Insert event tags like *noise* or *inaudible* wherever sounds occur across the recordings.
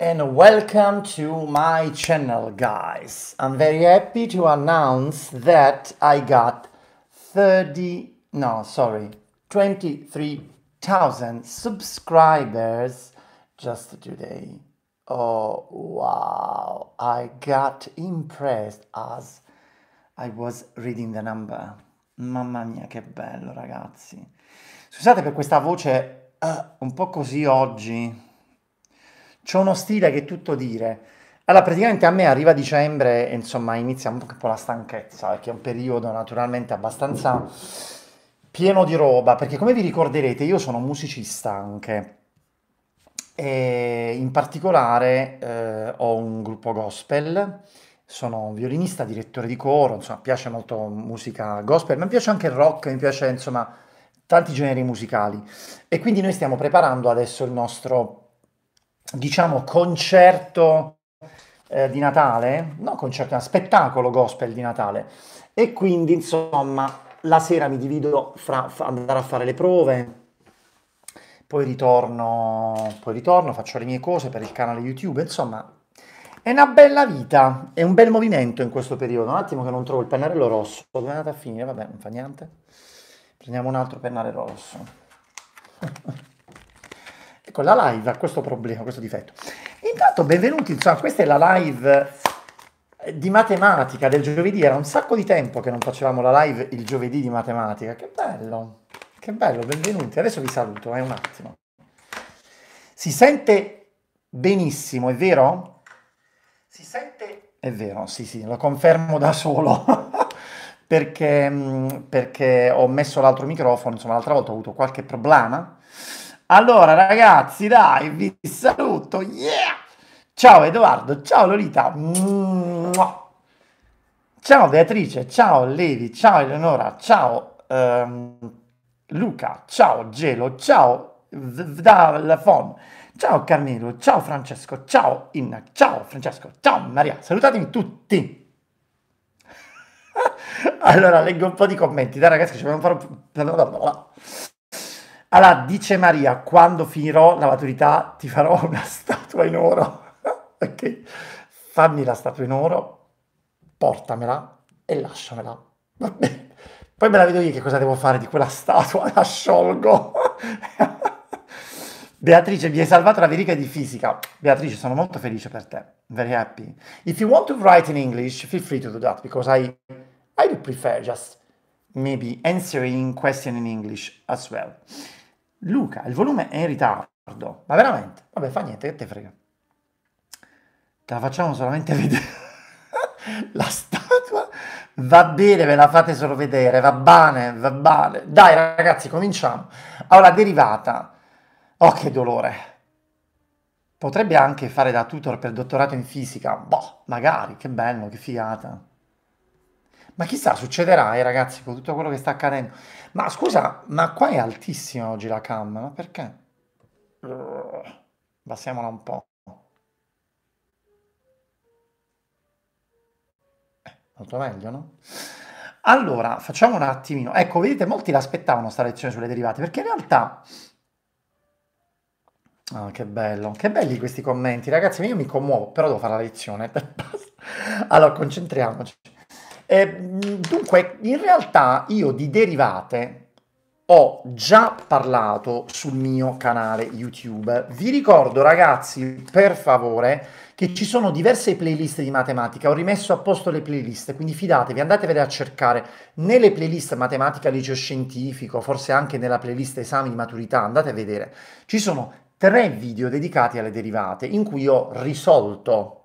and welcome to my channel guys. I'm very happy to announce that I got 30, no sorry, 23,000 subscribers just today. Oh wow, I got impressed as I was reading the number. Mamma mia che bello ragazzi. Scusate per questa voce uh, un po' così oggi c'è uno stile che è tutto dire. Allora, praticamente a me arriva dicembre e insomma inizia un po' la stanchezza, perché è un periodo naturalmente abbastanza pieno di roba, perché come vi ricorderete io sono musicista anche e in particolare eh, ho un gruppo gospel, sono violinista, direttore di coro, insomma piace molto musica gospel, ma mi piace anche il rock, mi piace insomma tanti generi musicali e quindi noi stiamo preparando adesso il nostro diciamo, concerto eh, di Natale, no concerto, ma spettacolo gospel di Natale. E quindi, insomma, la sera mi divido fra, fra andare a fare le prove, poi ritorno, poi ritorno, faccio le mie cose per il canale YouTube, insomma, è una bella vita, è un bel movimento in questo periodo. Un attimo che non trovo il pennarello rosso, dove è andato a finire? Vabbè, non fa niente. Prendiamo un altro pennarello rosso. *laughs* Ecco, la live ha questo problema, questo difetto. Intanto, benvenuti, insomma, questa è la live eh, di matematica del giovedì. Era un sacco di tempo che non facevamo la live il giovedì di matematica. Che bello, che bello, benvenuti. Adesso vi saluto, è eh, un attimo. Si sente benissimo, è vero? Si sente... È vero, sì, sì, lo confermo da solo. *laughs* perché, mm, perché ho messo l'altro microfono, insomma, l'altra volta ho avuto qualche problema allora, ragazzi, dai, vi saluto. Yeah! Ciao Edoardo, ciao Lolita. Ciao Beatrice, ciao Levi, ciao Eleonora, ciao ehm, Luca, ciao Gelo, ciao Vdalafon, ciao Carmelo, ciao Francesco, ciao Inna, ciao Francesco, ciao Maria. Salutatemi tutti. *laughs* allora, leggo un po' di commenti. Dai ragazzi, ci vogliono fare un po'. Allora, dice Maria, quando finirò la maturità ti farò *laughs* una statua in oro. *laughs* ok, fammi la statua in oro, portamela e lasciamela. Va Poi me la vedo io che cosa devo fare di quella statua, *laughs* la sciolgo. Beatrice, mi hai salvato la verifica di fisica. Beatrice, sono molto felice per te. Very happy. If you want to write in English, feel free to do that because I I do prefer just maybe answering question in English as well. Luca, il volume è in ritardo, ma veramente? Vabbè, fa niente, che te frega. Te la facciamo solamente *laughs* vedere. la statua? Va bene, ve la fate solo vedere, va bene, va bene. Dai ragazzi, cominciamo. Allora, derivata. Oh, che dolore. Potrebbe anche fare da tutor per dottorato in fisica. Boh, magari, che bello, che figata. Ma chissà, succederà, eh, ragazzi, con tutto quello che sta accadendo. Ma scusa, ma qua è altissima oggi la cam, ma perché? Bassiamola un po'. Eh, molto meglio, no? Allora, facciamo un attimino. Ecco, vedete, molti l'aspettavano sta lezione sulle derivate, perché in realtà... Oh, che bello, che belli questi commenti, ragazzi, io mi commuovo, però devo fare la lezione. *laughs* allora, concentriamoci. Eh, dunque, in realtà io di derivate ho già parlato sul mio canale YouTube. Vi ricordo ragazzi, per favore, che ci sono diverse playlist di matematica. Ho rimesso a posto le playlist, quindi fidatevi, andatevele a cercare nelle playlist matematica liceo scientifico, forse anche nella playlist esami di maturità, andate a vedere. Ci sono tre video dedicati alle derivate in cui ho risolto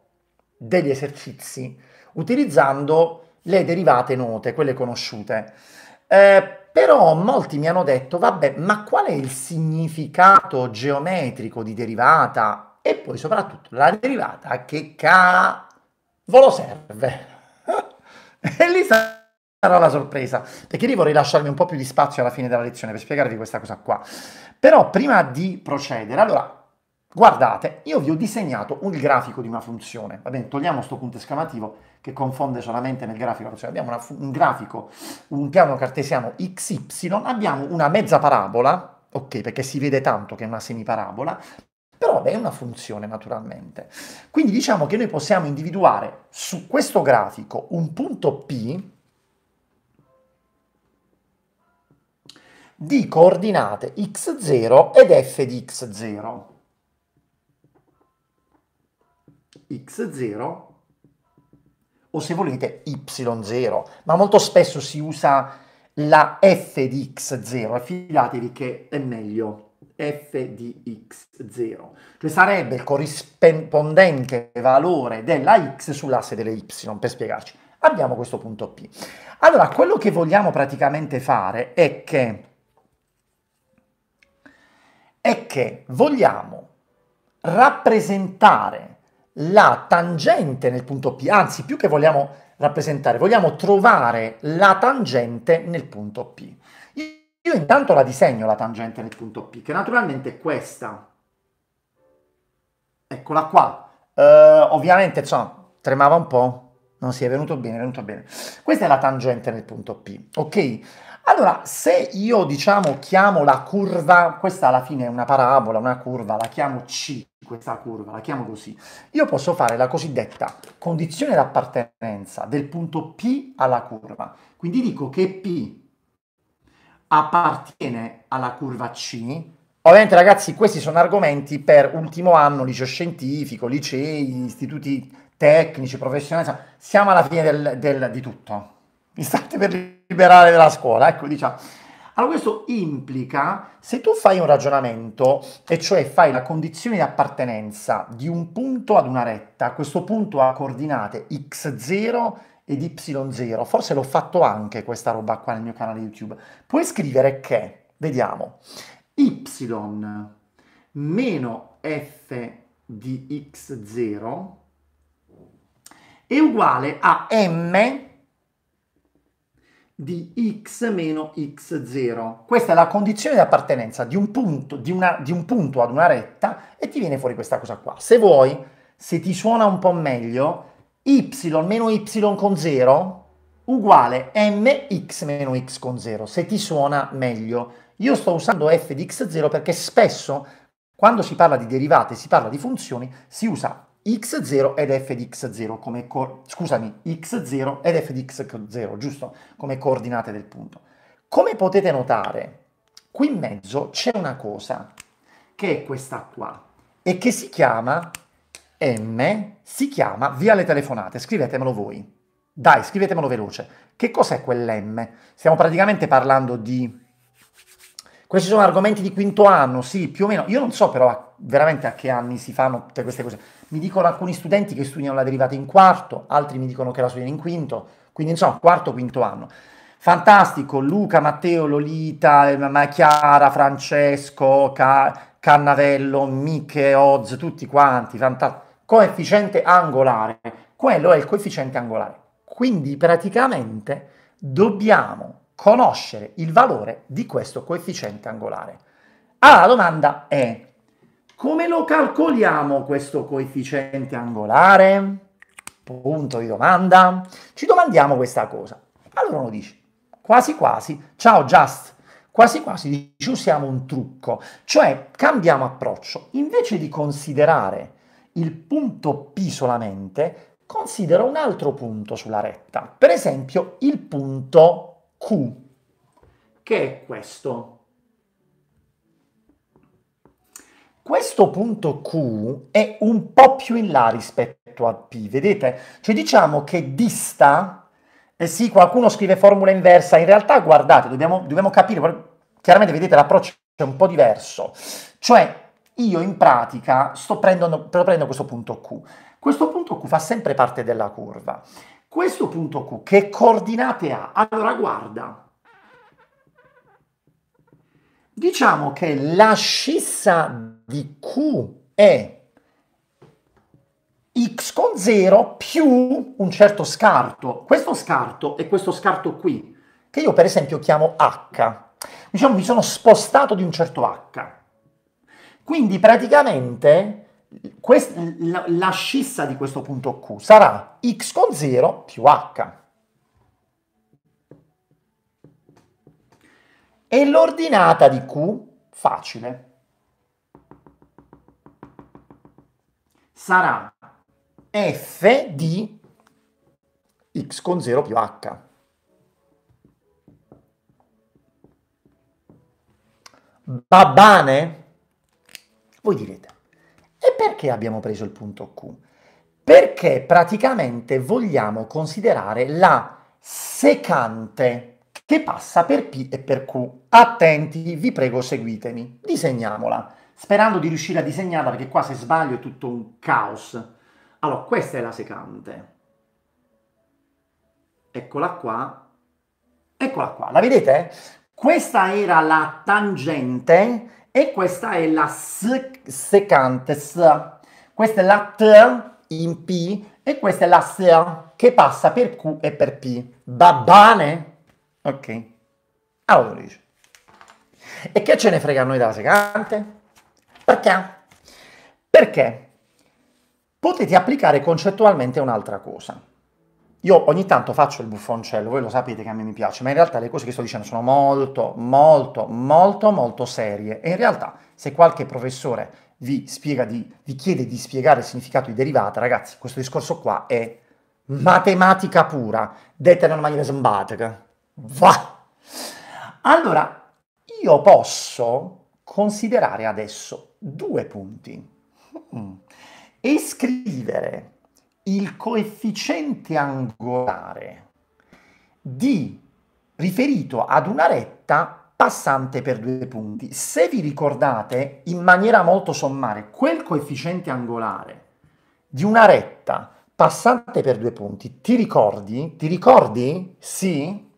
degli esercizi utilizzando le derivate note, quelle conosciute. Eh, però molti mi hanno detto, vabbè, ma qual è il significato geometrico di derivata? E poi soprattutto la derivata che cavolo serve? *laughs* e lì sarà la sorpresa, perché lì vorrei lasciarmi un po' più di spazio alla fine della lezione per spiegarvi questa cosa qua. Però prima di procedere, allora, guardate, io vi ho disegnato un grafico di una funzione, va bene, togliamo questo punto esclamativo che confonde solamente nel grafico, cioè abbiamo una, un grafico, un piano cartesiano XY, abbiamo una mezza parabola, ok, perché si vede tanto che è una semiparabola, però è una funzione naturalmente. Quindi diciamo che noi possiamo individuare su questo grafico un punto P di coordinate x0 ed f di x0. x0 o se volete y0, ma molto spesso si usa la f di x0 e fidatevi che è meglio f di x0, cioè sarebbe il corrispondente valore della x sull'asse delle y, per spiegarci. Abbiamo questo punto P. Allora, quello che vogliamo praticamente fare è che, è che vogliamo rappresentare la tangente nel punto P, anzi più che vogliamo rappresentare, vogliamo trovare la tangente nel punto P. Io intanto la disegno la tangente nel punto P, che naturalmente è questa. Eccola qua. Uh, ovviamente, insomma, tremava un po', non si è venuto bene, è venuto bene. Questa è la tangente nel punto P, ok? Allora, se io, diciamo, chiamo la curva, questa alla fine è una parabola, una curva, la chiamo C, questa curva, la chiamo così, io posso fare la cosiddetta condizione d'appartenenza del punto P alla curva. Quindi dico che P appartiene alla curva C. Ovviamente, ragazzi, questi sono argomenti per ultimo anno, liceo scientifico, licei, istituti tecnici, professionali, siamo alla fine del, del, di tutto. Mi state per liberare dalla scuola, ecco diciamo. Allora questo implica, se tu fai un ragionamento, e cioè fai la condizione di appartenenza di un punto ad una retta, questo punto ha coordinate x0 ed y0, forse l'ho fatto anche questa roba qua nel mio canale YouTube, puoi scrivere che, vediamo, y meno f di x0 è uguale a m di x meno x0. Questa è la condizione di appartenenza di un punto, di una, di un punto ad una retta e ti viene fuori questa cosa qua. Se vuoi, se ti suona un po' meglio, y meno y con 0 uguale mx meno x con 0, se ti suona meglio. Io sto usando f di x0 perché spesso quando si parla di derivate, si parla di funzioni, si usa x0 ed f di x0 come co- scusami, x0 ed f di x0, giusto? Come coordinate del punto. Come potete notare, qui in mezzo c'è una cosa che è questa qua e che si chiama M, si chiama via le telefonate, scrivetemelo voi. Dai, scrivetemelo veloce. Che cos'è quell'M? Stiamo praticamente parlando di questi sono argomenti di quinto anno, sì, più o meno. Io non so però veramente a che anni si fanno tutte queste cose. Mi dicono alcuni studenti che studiano la derivata in quarto, altri mi dicono che la studiano in quinto, quindi insomma quarto, quinto anno. Fantastico, Luca, Matteo, Lolita, Chiara, Francesco, Ca- Cannavello, Miche, Oz, tutti quanti, fantastico. Coefficiente angolare, quello è il coefficiente angolare. Quindi praticamente dobbiamo conoscere il valore di questo coefficiente angolare. Allora la domanda è, come lo calcoliamo questo coefficiente angolare? Punto di domanda. Ci domandiamo questa cosa. Allora uno dice, quasi quasi, ciao Just, quasi quasi ci usiamo un trucco, cioè cambiamo approccio. Invece di considerare il punto P solamente, considero un altro punto sulla retta, per esempio il punto Q, che è questo. Questo punto Q è un po' più in là rispetto a P, vedete? Cioè diciamo che dista, eh sì, qualcuno scrive formula inversa, in realtà guardate, dobbiamo, dobbiamo capire, chiaramente vedete l'approccio è un po' diverso, cioè io in pratica sto prendendo, prendo questo punto Q, questo punto Q fa sempre parte della curva questo punto Q che coordinate ha? Allora guarda, diciamo che l'ascissa di Q è x con 0 più un certo scarto. Questo scarto è questo scarto qui, che io per esempio chiamo h. Diciamo mi sono spostato di un certo h. Quindi praticamente questa, la, la scissa di questo punto Q sarà x con 0 più h. E l'ordinata di Q, facile, sarà f di x con 0 più h. Va Voi direte, perché abbiamo preso il punto Q? Perché praticamente vogliamo considerare la secante che passa per P e per Q. Attenti, vi prego seguitemi. Disegniamola, sperando di riuscire a disegnarla perché qua se sbaglio è tutto un caos. Allora, questa è la secante. Eccola qua. Eccola qua, la vedete? Questa era la tangente e questa è la S secantes. Questa è la T in P e questa è la S che passa per Q e per P. Babbane? Ok. Allora E che ce ne frega a noi della secante? Perché? Perché potete applicare concettualmente un'altra cosa. Io ogni tanto faccio il buffoncello, voi lo sapete che a me mi piace, ma in realtà le cose che sto dicendo sono molto, molto, molto, molto serie. E in realtà, se qualche professore vi, di, vi chiede di spiegare il significato di derivata, ragazzi, questo discorso qua è matematica pura, detta in una maniera sembatica. Va! Allora, io posso considerare adesso due punti mm. e scrivere il coefficiente angolare di riferito ad una retta passante per due punti. Se vi ricordate in maniera molto sommare, quel coefficiente angolare di una retta passante per due punti, ti ricordi? Ti ricordi? Sì?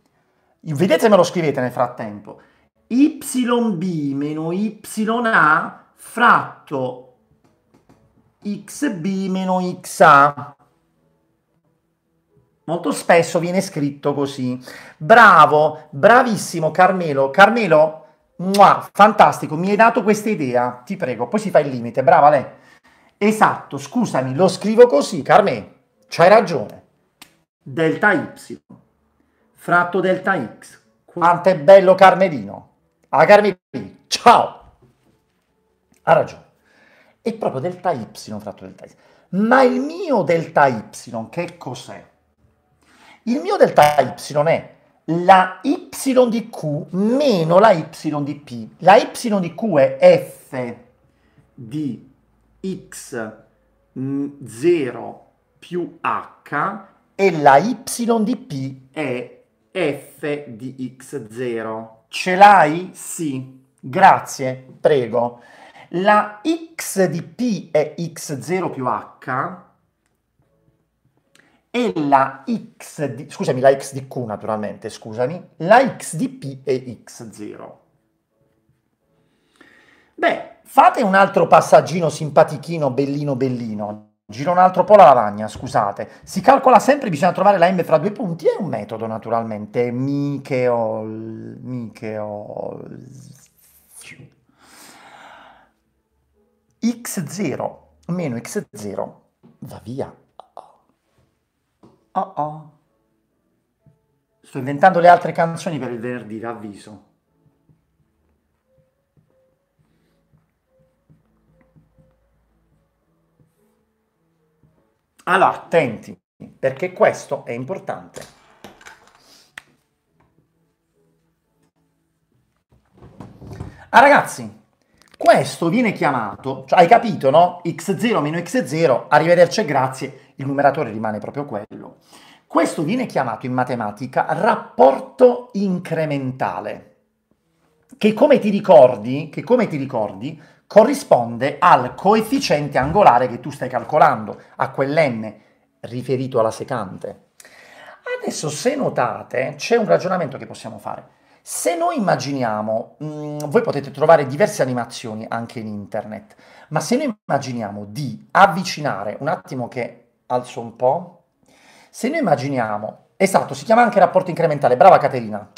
Vedete me lo scrivete nel frattempo. YB meno YA fratto xb meno xa. Molto spesso viene scritto così. Bravo, bravissimo Carmelo. Carmelo, muah, fantastico, mi hai dato questa idea, ti prego. Poi si fa il limite, brava lei. Esatto, scusami, lo scrivo così, Carmelo, c'hai ragione. Delta y fratto delta x. Quanto è bello Carmelino. A Carmelino, ciao! Ha ragione è proprio delta y fratto delta y. Ma il mio delta y che cos'è? Il mio delta y è la y di q meno la y di p. La y di q è f di x 0 mm, più h e la y di p è f di x0. Ce l'hai? Sì. Grazie, prego. La x di p è x0 più h e la x di, scusami, la x di q naturalmente, scusami, la x di p è x0. Beh, fate un altro passaggino simpatichino, bellino, bellino. Giro un altro po' la lavagna, scusate. Si calcola sempre, bisogna trovare la m fra due punti, è un metodo naturalmente. Micheol... Micheol x0 meno x0 va via. Oh oh. Sto inventando le altre canzoni per il venerdì, l'avviso. Allora, attenti, perché questo è importante. Ah ragazzi, questo viene chiamato, cioè hai capito, no? x0 meno x0, arrivederci e grazie, il numeratore rimane proprio quello. Questo viene chiamato in matematica rapporto incrementale, che come ti ricordi, che come ti ricordi corrisponde al coefficiente angolare che tu stai calcolando, a quell'n riferito alla secante. Adesso se notate c'è un ragionamento che possiamo fare. Se noi immaginiamo, mh, mm, voi potete trovare diverse animazioni anche in internet, ma se noi immaginiamo di avvicinare, un attimo che alzo un po', se noi immaginiamo, esatto, si chiama anche rapporto incrementale, brava Caterina,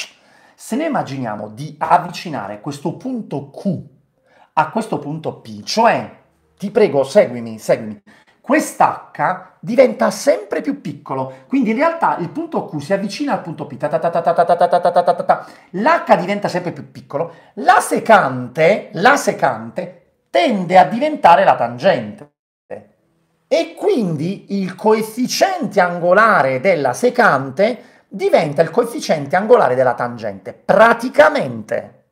se noi immaginiamo di avvicinare questo punto Q a questo punto P, cioè, ti prego, seguimi, seguimi, quest'H diventa sempre più piccolo, quindi in realtà il punto Q si avvicina al punto P, l'H diventa sempre più piccolo, la secante, la secante tende a diventare la tangente e quindi il coefficiente angolare della secante diventa il coefficiente angolare della tangente, praticamente.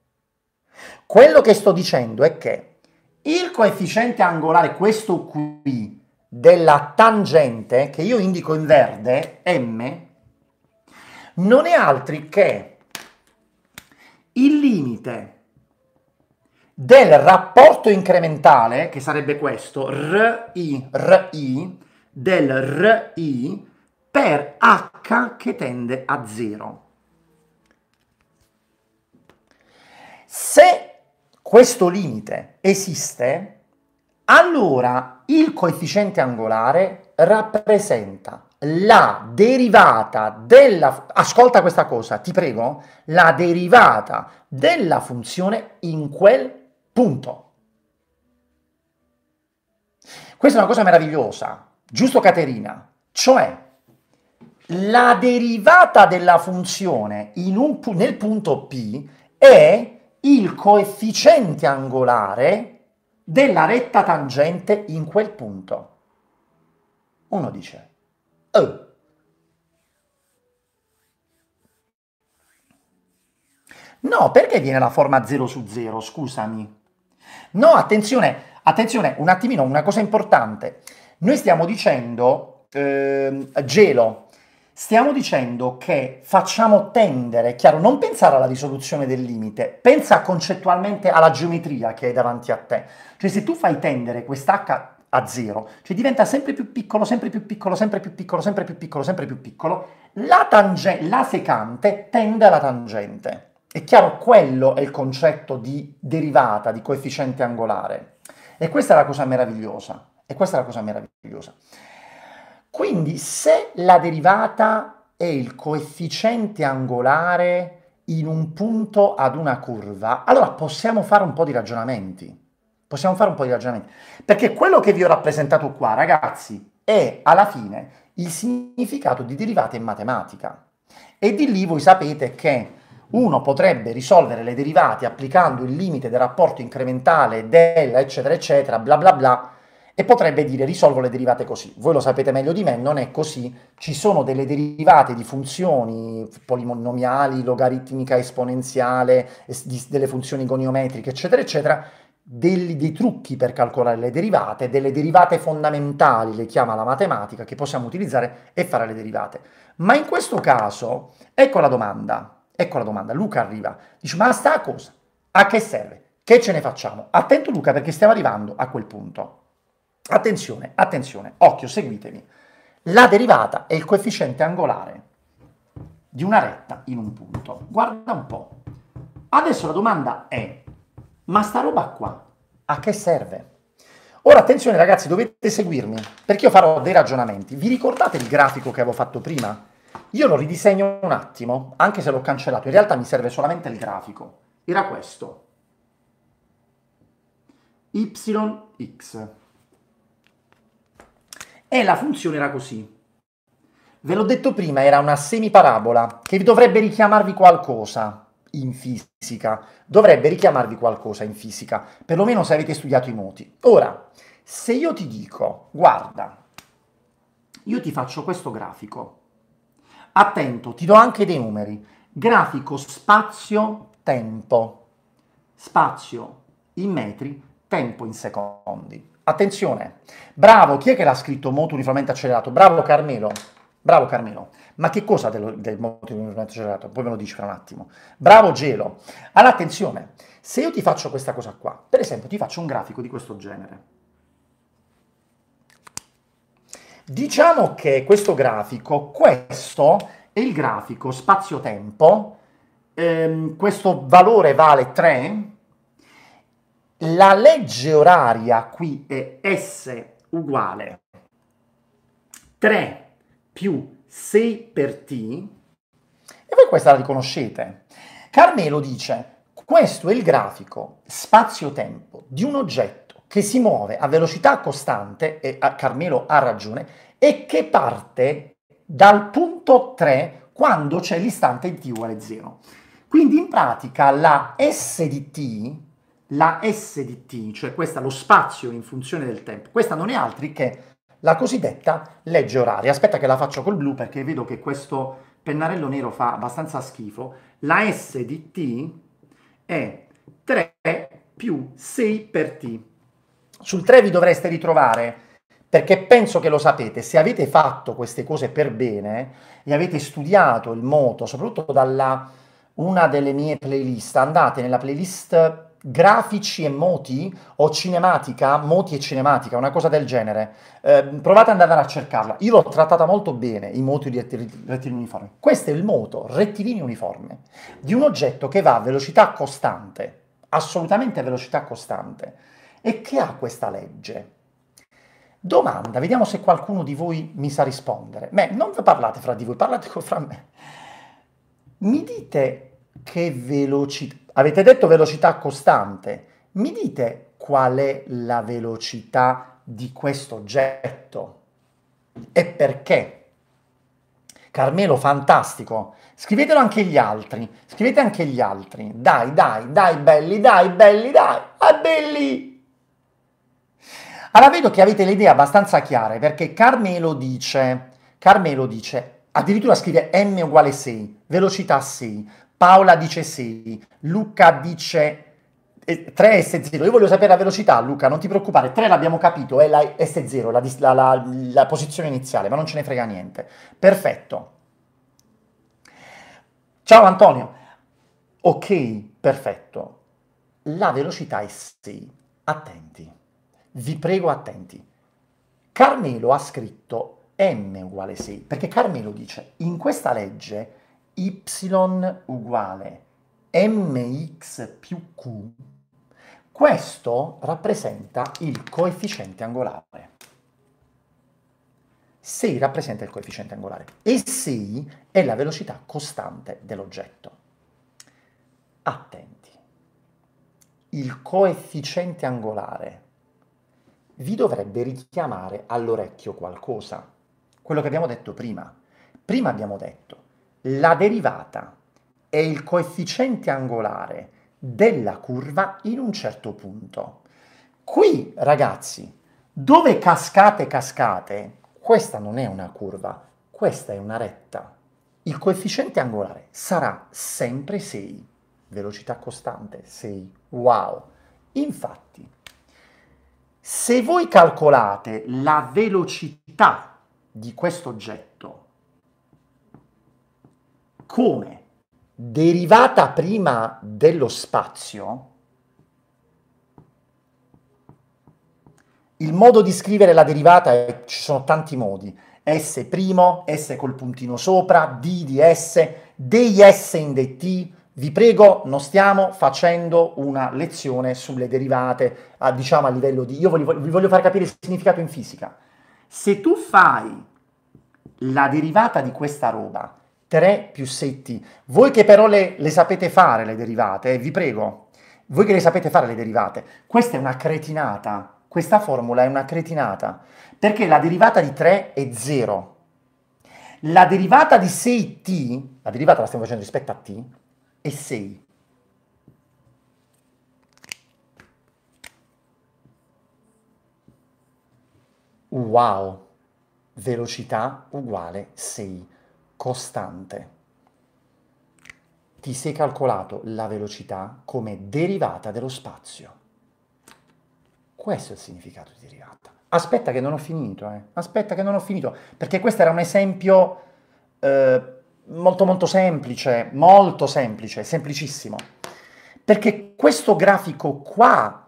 Quello che sto dicendo è che il coefficiente angolare, questo qui, della tangente che io indico in verde, m, non è altri che il limite del rapporto incrementale, che sarebbe questo, RI, RI, del RI per H che tende a 0. Se questo limite esiste, allora il coefficiente angolare rappresenta la derivata della... Ascolta questa cosa, ti prego. La derivata della funzione in quel punto. Questa è una cosa meravigliosa, giusto Caterina? Cioè, la derivata della funzione pu nel punto P è il coefficiente angolare della retta tangente in quel punto. Uno dice, oh. No, perché viene la forma 0 su 0, scusami. No, attenzione, attenzione, un attimino, una cosa importante. Noi stiamo dicendo eh, gelo, Stiamo dicendo che facciamo tendere, è chiaro, non pensare alla risoluzione del limite, pensa concettualmente alla geometria che hai davanti a te. Cioè se tu fai tendere quest'H a zero, cioè diventa sempre più piccolo, sempre più piccolo, sempre più piccolo, sempre più piccolo, sempre più piccolo, la, tange- la secante tende alla tangente. È chiaro, quello è il concetto di derivata, di coefficiente angolare. E questa è la cosa meravigliosa. E questa è la cosa meravigliosa. Quindi se la derivata è il coefficiente angolare in un punto ad una curva, allora possiamo fare un po' di ragionamenti. Possiamo fare un po' di ragionamenti. Perché quello che vi ho rappresentato qua, ragazzi, è alla fine il significato di derivata in matematica. E di lì voi sapete che uno potrebbe risolvere le derivate applicando il limite del rapporto incrementale della, eccetera, eccetera, bla bla bla, e potrebbe dire risolvo le derivate così. Voi lo sapete meglio di me, non è così. Ci sono delle derivate di funzioni polinomiali, logaritmica esponenziale, es- delle funzioni goniometriche, eccetera, eccetera, dei, dei trucchi per calcolare le derivate, delle derivate fondamentali, le chiama la matematica, che possiamo utilizzare e fare le derivate. Ma in questo caso, ecco la domanda, ecco la domanda, Luca arriva, dice ma sta a cosa? A che serve? Che ce ne facciamo? Attento Luca perché stiamo arrivando a quel punto. Attenzione, attenzione, occhio, seguitemi. La derivata è il coefficiente angolare di una retta in un punto. Guarda un po'. Adesso la domanda è, ma sta roba qua a che serve? Ora attenzione ragazzi, dovete seguirmi, perché io farò dei ragionamenti. Vi ricordate il grafico che avevo fatto prima? Io lo ridisegno un attimo, anche se l'ho cancellato. In realtà mi serve solamente il grafico. Era questo. YX e la funzione era così. Ve l'ho detto prima, era una semiparabola che dovrebbe richiamarvi qualcosa in fisica. Dovrebbe richiamarvi qualcosa in fisica, perlomeno se avete studiato i moti. Ora, se io ti dico, guarda, io ti faccio questo grafico. Attento, ti do anche dei numeri. Grafico spazio-tempo. Spazio in metri, tempo in secondi. Attenzione, bravo, chi è che l'ha scritto moto uniformemente accelerato? Bravo Carmelo, bravo Carmelo. Ma che cosa del, del moto uniformemente accelerato? Poi me lo dici fra un attimo. Bravo Gelo. Allora attenzione, se io ti faccio questa cosa qua, per esempio ti faccio un grafico di questo genere. Diciamo che questo grafico, questo è il grafico spazio-tempo, ehm, questo valore vale 3, la legge oraria qui è S uguale 3 più 6 per T, e voi questa la riconoscete. Carmelo dice, questo è il grafico spazio-tempo di un oggetto che si muove a velocità costante, e ah, Carmelo ha ragione, e che parte dal punto 3 quando c'è l'istante in t uguale 0. Quindi in pratica la S di t la S di t, cioè questa lo spazio in funzione del tempo, questa non è altri che la cosiddetta legge oraria. Aspetta che la faccio col blu perché vedo che questo pennarello nero fa abbastanza schifo. La S di t è 3 più 6 per t. Sul 3 vi dovreste ritrovare perché penso che lo sapete, se avete fatto queste cose per bene e avete studiato il moto, soprattutto dalla una delle mie playlist, andate nella playlist grafici e moti o cinematica, moti e cinematica, una cosa del genere. Eh, provate ad andare a cercarla. Io l'ho trattata molto bene, i moti di rettilineo uniformi. Questo è il moto rettilineo uniforme di un oggetto che va a velocità costante, assolutamente a velocità costante, e che ha questa legge. Domanda, vediamo se qualcuno di voi mi sa rispondere. Beh, non parlate fra di voi, parlate *laughs* fra me. Mi dite che velocità... Avete detto velocità costante. Mi dite qual è la velocità di questo oggetto e perché? Carmelo, fantastico. Scrivetelo anche gli altri. Scrivete anche gli altri. Dai, dai, dai, belli, dai, belli, dai. Ah, belli! Allora vedo che avete le idee abbastanza chiare perché Carmelo dice, Carmelo dice, addirittura scrive m uguale 6, velocità 6. Paola dice sì, Luca dice 3 eh, S0, io voglio sapere la velocità Luca, non ti preoccupare, 3 l'abbiamo capito, è la S0, la, la, la, posizione iniziale, ma non ce ne frega niente. Perfetto. Ciao Antonio. Ok, perfetto. La velocità è 6. Attenti, vi prego attenti. Carmelo ha scritto M uguale 6, perché Carmelo dice in questa legge y uguale mx più q, questo rappresenta il coefficiente angolare. Sei rappresenta il coefficiente angolare e sei è la velocità costante dell'oggetto. Attenti, il coefficiente angolare vi dovrebbe richiamare all'orecchio qualcosa, quello che abbiamo detto prima. Prima abbiamo detto la derivata è il coefficiente angolare della curva in un certo punto. Qui, ragazzi, dove cascate cascate, questa non è una curva, questa è una retta. Il coefficiente angolare sarà sempre 6, velocità costante 6. Wow! Infatti, se voi calcolate la velocità di questo oggetto, come derivata prima dello spazio, il modo di scrivere la derivata è, ci sono tanti modi, S', S col puntino sopra, D di S, dei S in T, vi prego, non stiamo facendo una lezione sulle derivate, a, diciamo a livello di... Io voglio, vi voglio far capire il significato in fisica. Se tu fai la derivata di questa roba 3 più 6t. Voi che però le, le sapete fare le derivate, eh, vi prego, voi che le sapete fare le derivate, questa è una cretinata, questa formula è una cretinata, perché la derivata di 3 è 0. La derivata di 6t, la derivata la stiamo facendo rispetto a t, è 6. Wow! Velocità uguale 6 costante. Ti sei calcolato la velocità come derivata dello spazio. Questo è il significato di derivata. Aspetta che non ho finito, eh. aspetta che non ho finito, perché questo era un esempio eh, molto molto semplice, molto semplice, semplicissimo. Perché questo grafico qua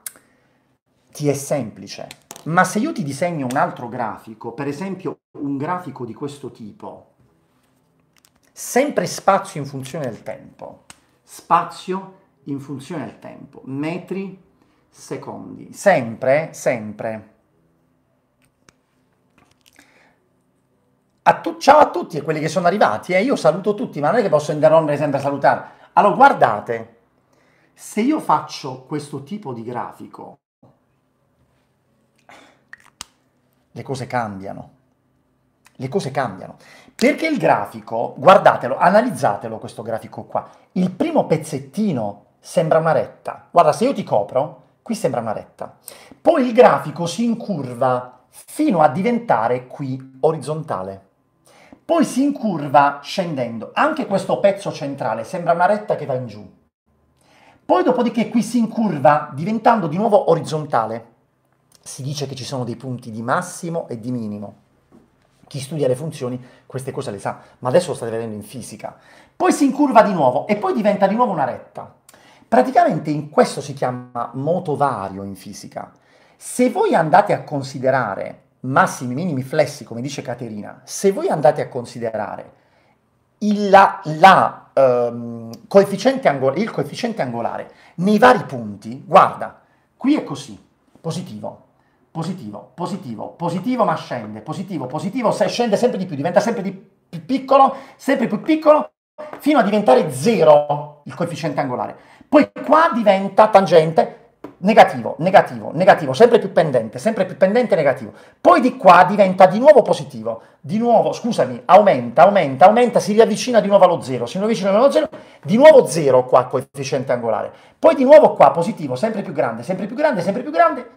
ti è semplice, ma se io ti disegno un altro grafico, per esempio un grafico di questo tipo, sempre spazio in funzione del tempo. Spazio in funzione del tempo. Metri, secondi. Sempre, sempre. A tu, ciao a tutti e quelli che sono arrivati. Eh, io saluto tutti, ma non è che posso interrompere sempre a salutare. Allora, guardate, se io faccio questo tipo di grafico, le cose cambiano. Le cose cambiano. Perché il grafico, guardatelo, analizzatelo questo grafico qua. Il primo pezzettino sembra una retta. Guarda, se io ti copro, qui sembra una retta. Poi il grafico si incurva fino a diventare qui orizzontale. Poi si incurva scendendo. Anche questo pezzo centrale sembra una retta che va in giù. Poi dopodiché qui si incurva diventando di nuovo orizzontale. Si dice che ci sono dei punti di massimo e di minimo chi studia le funzioni queste cose le sa, ma adesso lo state vedendo in fisica. Poi si incurva di nuovo e poi diventa di nuovo una retta. Praticamente in questo si chiama moto vario in fisica. Se voi andate a considerare massimi minimi flessi, come dice Caterina, se voi andate a considerare il, la, la, ehm, coefficiente angolare, il coefficiente angolare nei vari punti, guarda, qui è così, positivo, positivo, positivo, positivo ma scende, positivo, positivo, scende sempre di più, diventa sempre di più piccolo, sempre più piccolo, fino a diventare zero il coefficiente angolare. Poi qua diventa tangente negativo, negativo, negativo, sempre più pendente, sempre più pendente negativo. Poi di qua diventa di nuovo positivo, di nuovo, scusami, aumenta, aumenta, aumenta, si riavvicina di nuovo allo zero, si riavvicina allo zero, di nuovo zero qua coefficiente angolare. Poi di nuovo qua positivo, sempre più grande, sempre più grande, sempre più grande,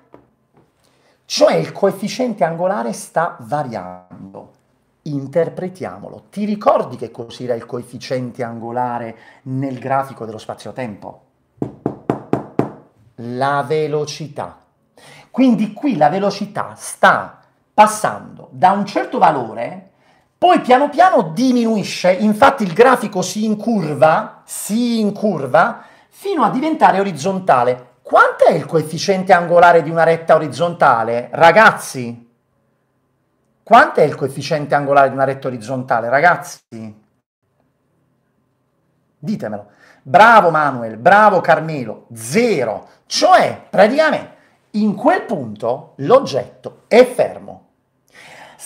cioè il coefficiente angolare sta variando. Interpretiamolo. Ti ricordi che cos'era il coefficiente angolare nel grafico dello spazio-tempo? La velocità. Quindi qui la velocità sta passando da un certo valore, poi piano piano diminuisce, infatti il grafico si incurva, si incurva, fino a diventare orizzontale. Quanto è il coefficiente angolare di una retta orizzontale? Ragazzi, quanto è il coefficiente angolare di una retta orizzontale? Ragazzi, ditemelo. Bravo Manuel, bravo Carmelo, zero. Cioè, praticamente, in quel punto l'oggetto è fermo.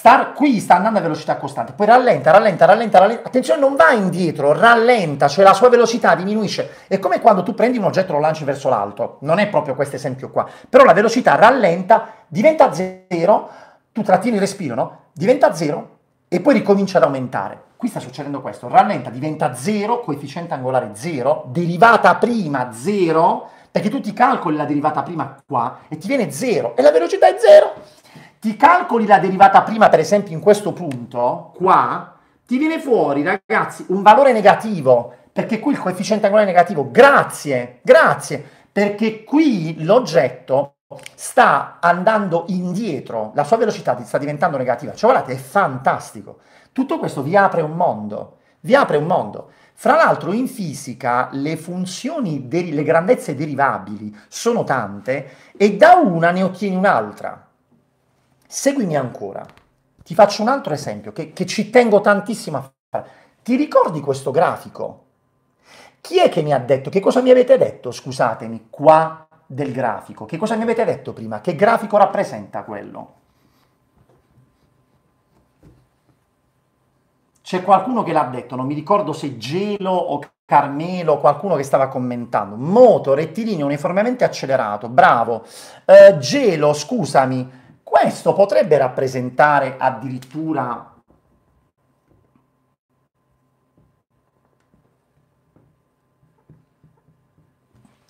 Star qui sta andando a velocità costante, poi rallenta, rallenta, rallenta, rallenta. Attenzione, non va indietro, rallenta, cioè la sua velocità diminuisce. È come quando tu prendi un oggetto e lo lanci verso l'alto. Non è proprio questo esempio qua. Però la velocità rallenta, diventa zero, tu trattieni il respiro, no? Diventa zero e poi ricomincia ad aumentare. Qui sta succedendo questo, rallenta, diventa zero, coefficiente angolare zero, derivata prima zero, perché tu ti calcoli la derivata prima qua e ti viene zero e la velocità è zero ti calcoli la derivata prima, per esempio in questo punto, qua, ti viene fuori, ragazzi, un valore negativo, perché qui il coefficiente angolare è negativo. Grazie, grazie, perché qui l'oggetto sta andando indietro, la sua velocità sta diventando negativa. Cioè, guardate, è fantastico. Tutto questo vi apre un mondo, vi apre un mondo. Fra l'altro in fisica le funzioni, le grandezze derivabili sono tante e da una ne ottieni un'altra. Seguimi ancora. Ti faccio un altro esempio che, che ci tengo tantissimo a fare. Ti ricordi questo grafico? Chi è che mi ha detto? Che cosa mi avete detto? Scusatemi, qua del grafico. Che cosa mi avete detto prima? Che grafico rappresenta quello? C'è qualcuno che l'ha detto, non mi ricordo se Gelo o Carmelo, qualcuno che stava commentando. Moto, rettilineo uniformemente accelerato, bravo. Eh, gelo, scusami, questo potrebbe rappresentare addirittura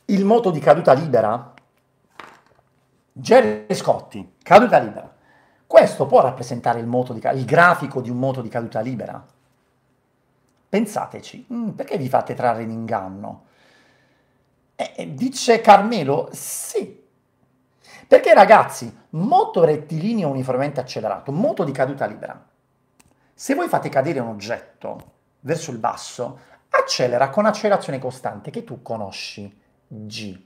il moto di caduta libera? Jerry Scotti, caduta libera. Questo può rappresentare il, moto di, il grafico di un moto di caduta libera? Pensateci, mm, perché vi fate trarre in inganno? Eh, eh dice Carmelo, sì, perché ragazzi, moto rettilineo uniformemente accelerato, moto di caduta libera, se voi fate cadere un oggetto verso il basso, accelera con accelerazione costante che tu conosci, G.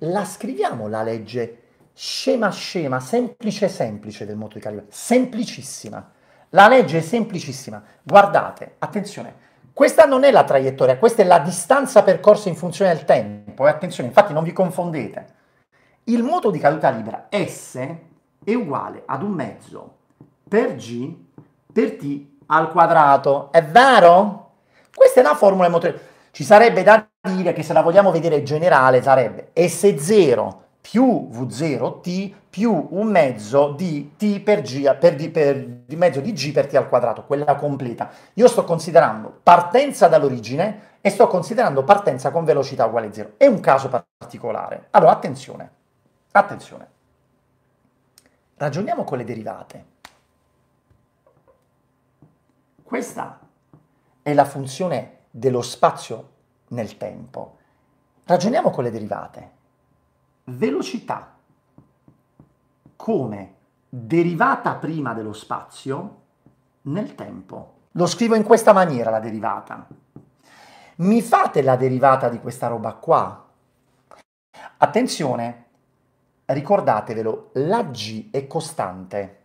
La scriviamo la legge scema scema, semplice semplice del moto di calibro, semplicissima. La legge è semplicissima. Guardate, attenzione, questa non è la traiettoria, questa è la distanza percorsa in funzione del tempo. E eh, attenzione, infatti non vi confondete. Il moto di caduta libera S è uguale ad un mezzo per G per T al quadrato. È vero? Questa è una formula motrice. Ci sarebbe da dire che se la vogliamo vedere generale sarebbe S0 più V0T più un mezzo di T per G, per di, per, di mezzo di G per T al quadrato, quella completa. Io sto considerando partenza dall'origine e sto considerando partenza con velocità uguale a 0. È un caso particolare. Allora, attenzione. Attenzione, ragioniamo con le derivate. Questa è la funzione dello spazio nel tempo. Ragioniamo con le derivate. Velocità come derivata prima dello spazio nel tempo. Lo scrivo in questa maniera la derivata. Mi fate la derivata di questa roba qua. Attenzione, ricordatevelo, la G è costante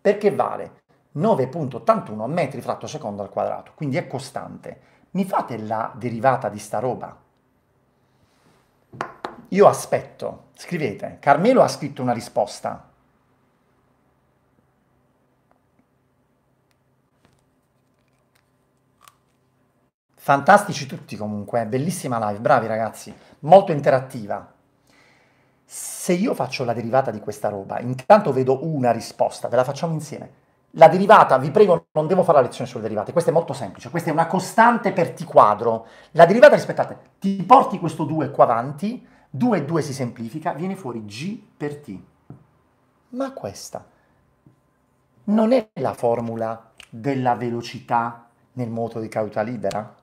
perché vale 9.81 metri fratto secondo al quadrato, quindi è costante. Mi fate la derivata di sta roba? Io aspetto, scrivete, Carmelo ha scritto una risposta. Fantastici tutti comunque, eh. bellissima live, bravi ragazzi, molto interattiva se io faccio la derivata di questa roba, intanto vedo una risposta, ve la facciamo insieme. La derivata, vi prego, non devo fare la lezione sulle derivate, questa è molto semplice, questa è una costante per t quadro. La derivata, rispettate, ti porti questo 2 qua avanti, 2 e 2 si semplifica, viene fuori g per t. Ma questa non è la formula della velocità nel moto di cauta libera?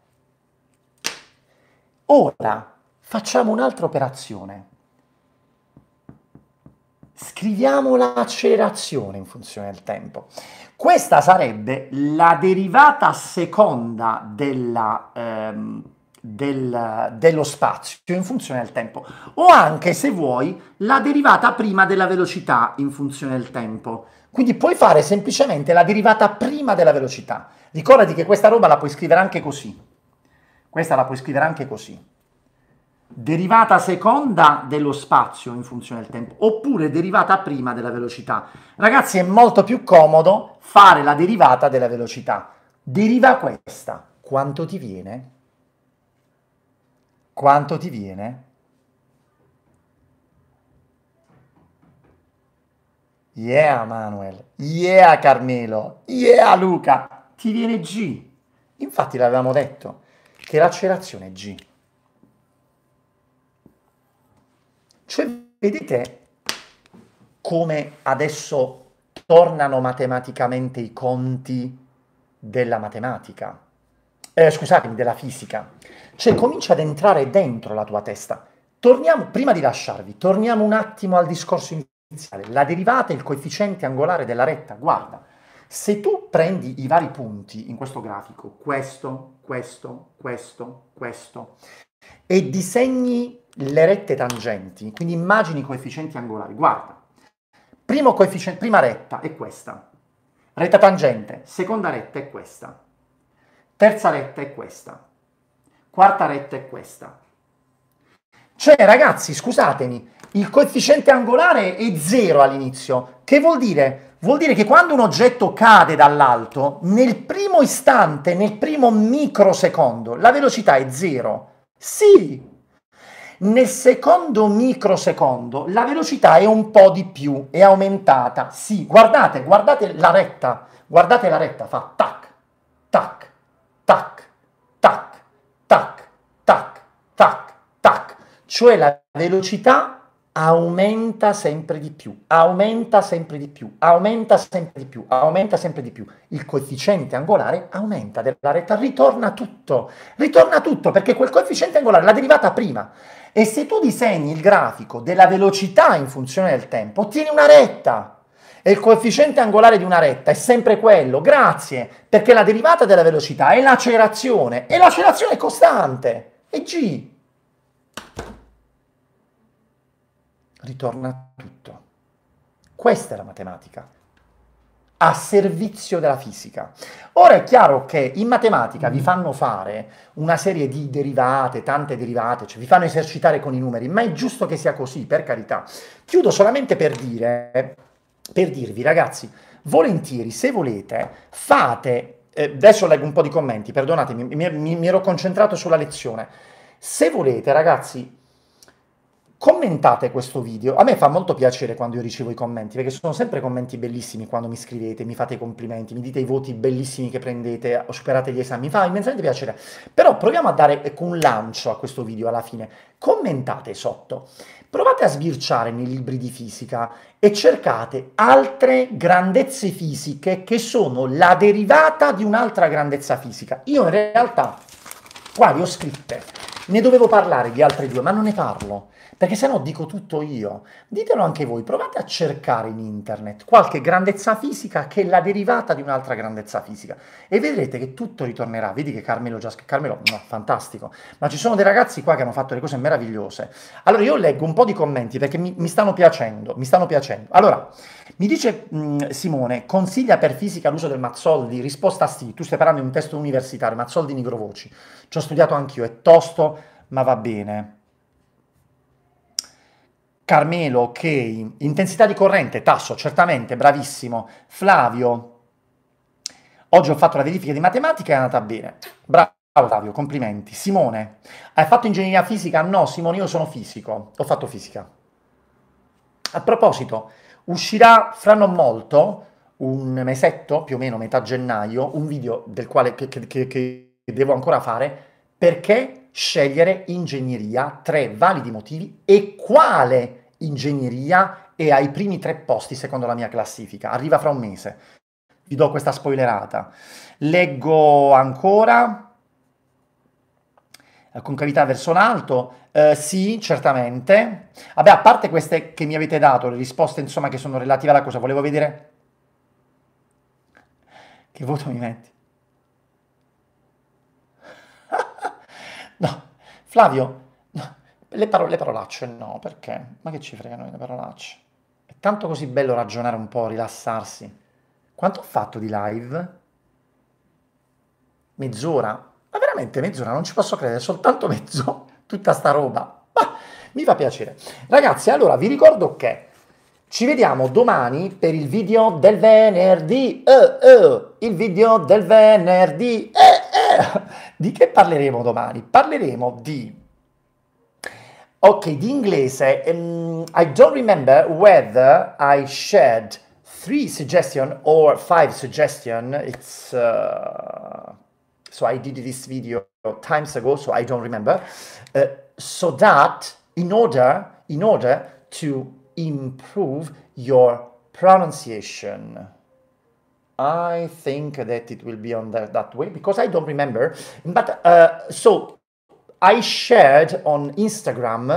Ora facciamo un'altra operazione scriviamo l'accelerazione in funzione del tempo. Questa sarebbe la derivata seconda della, ehm, del, dello spazio in funzione del tempo, o anche, se vuoi, la derivata prima della velocità in funzione del tempo. Quindi puoi fare semplicemente la derivata prima della velocità. Ricordati che questa roba la puoi scrivere anche così. Questa la puoi scrivere anche così derivata seconda dello spazio in funzione del tempo, oppure derivata prima della velocità. Ragazzi, è molto più comodo fare la derivata della velocità. Deriva questa. Quanto ti viene? Quanto ti viene? Yeah Manuel, yeah Carmelo, yeah Luca, ti viene G. Infatti l'avevamo detto che l'accelerazione è G. Cioè, vedete come adesso tornano matematicamente i conti della matematica, eh, scusatemi, della fisica. Cioè, comincia ad entrare dentro la tua testa. Torniamo, prima di lasciarvi, torniamo un attimo al discorso iniziale. La derivata e il coefficiente angolare della retta, guarda, se tu prendi i vari punti in questo grafico, questo, questo, questo, questo, e disegni le rette tangenti, quindi immagini i coefficienti angolari. Guarda, prima retta è questa, retta tangente, seconda retta è questa, terza retta è questa, quarta retta è questa. Cioè, ragazzi, scusatemi, il coefficiente angolare è zero all'inizio. Che vuol dire? Vuol dire che quando un oggetto cade dall'alto, nel primo istante, nel primo microsecondo, la velocità è zero. Sì, nel secondo microsecondo la velocità è un po' di più, è aumentata. Sì, guardate, guardate la retta, guardate la retta, fa tac, tac, tac, tac, tac, tac, tac, tac. Cioè la velocità aumenta sempre di più, aumenta sempre di più, aumenta sempre di più, aumenta sempre di più. Il coefficiente angolare aumenta della retta, ritorna tutto, ritorna tutto perché quel coefficiente angolare la derivata prima. E se tu disegni il grafico della velocità in funzione del tempo, ottieni una retta. E il coefficiente angolare di una retta è sempre quello, grazie, perché la derivata della velocità è l'accelerazione, e l'accelerazione è costante, è g. ritorna tutto. Questa è la matematica, a servizio della fisica. Ora è chiaro che in matematica vi mm. fanno fare una serie di derivate, tante derivate, cioè vi fanno esercitare con i numeri, ma è giusto che sia così, per carità. Chiudo solamente per dire, per dirvi ragazzi, volentieri, se volete, fate eh, adesso leggo un po' di commenti, perdonatemi, mi, mi, mi, ero concentrato sulla lezione. Se volete, ragazzi, Commentate questo video, a me fa molto piacere quando io ricevo i commenti, perché sono sempre commenti bellissimi quando mi scrivete, mi fate i complimenti, mi dite i voti bellissimi che prendete, superate gli esami, mi fa immensamente piacere. Però proviamo a dare ecco un lancio a questo video alla fine. Commentate sotto, provate a sbirciare nei libri di fisica e cercate altre grandezze fisiche che sono la derivata di un'altra grandezza fisica. Io in realtà qua vi ho scritte, ne dovevo parlare di altre due, ma non ne parlo perché se no dico tutto io. Ditelo anche voi, provate a cercare in internet qualche grandezza fisica che è la derivata di un'altra grandezza fisica e vedrete che tutto ritornerà. Vedi che Carmelo già Carmelo, no, fantastico, ma ci sono dei ragazzi qua che hanno fatto le cose meravigliose. Allora io leggo un po' di commenti perché mi, mi stanno piacendo, mi stanno piacendo. Allora, mi dice mh, mm, Simone, consiglia per fisica l'uso del Mazzoldi? Risposta sì, tu stai parlando di un testo universitario, Mazzoldi Nigrovoci. Ci ho studiato anch'io, è tosto, ma va bene. Carmelo, ok, intensità di corrente, Tasso, certamente, bravissimo. Flavio, oggi ho fatto la verifica di matematica e è andata bene. Bravo Flavio, complimenti. Simone, hai fatto ingegneria fisica? No, Simone, io sono fisico, ho fatto fisica. A proposito, uscirà fra non molto, un mesetto, più o meno metà gennaio, un video del quale che, che, che devo ancora fare, perché scegliere ingegneria, tre validi motivi e quale ingegneria e ai primi tre posti secondo la mia classifica. Arriva fra un mese. Vi do questa spoilerata. Leggo ancora eh, con cavità verso l'alto. Eh, sì, certamente. Vabbè, a parte queste che mi avete dato, le risposte insomma che sono relative alla cosa, volevo vedere che voto mi metti. *laughs* no, Flavio, le, paro- le parolacce no, perché? Ma che ci fregano le parolacce? È tanto così bello ragionare un po', rilassarsi. Quanto ho fatto di live? Mezz'ora? Ma veramente mezz'ora, non ci posso credere, soltanto mezz'ora, tutta sta roba. Ma mi fa piacere. Ragazzi, allora vi ricordo che ci vediamo domani per il video del venerdì. Eh, eh, il video del venerdì. Eh, eh. di che parleremo domani? Parleremo di Okay, the inglese. Um, I don't remember whether I shared three suggestion or five suggestion. It's uh, so I did this video times ago, so I don't remember. Uh, so that in order in order to improve your pronunciation. I think that it will be on that, that way because I don't remember. But uh, so I shared on Instagram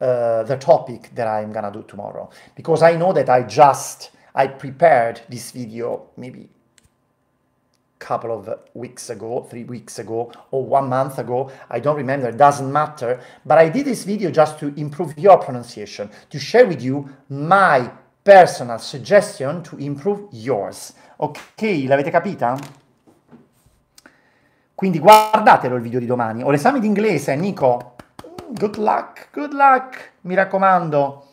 uh, the topic that I'm gonna do tomorrow because I know that I just I prepared this video maybe a couple of weeks ago, three weeks ago, or one month ago. I don't remember, it doesn't matter. But I did this video just to improve your pronunciation, to share with you my personal suggestion to improve yours. Ok, l'avete capita? Quindi guardatelo il video di domani. Ho l'esame di inglese, Nico. Mm, good luck, good luck. Mi raccomando,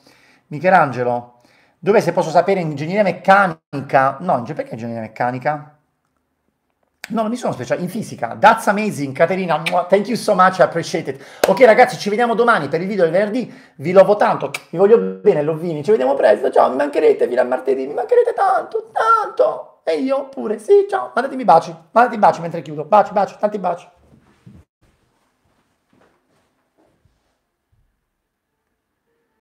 Michelangelo. Dove se posso sapere ingegneria meccanica? No, perché ingegneria meccanica? No, non mi sono speciale in fisica. That's amazing, Caterina. Thank you so much, I appreciate it. Ok, ragazzi, ci vediamo domani per il video del venerdì. Vi lovo tanto, vi voglio bene, Lovini. Ci vediamo presto. Ciao, mi mancherete vi a martedì, mi mancherete tanto, tanto. E io pure, sì, ciao, mandatemi baci, mandatemi baci mentre chiudo, baci, baci, tanti baci.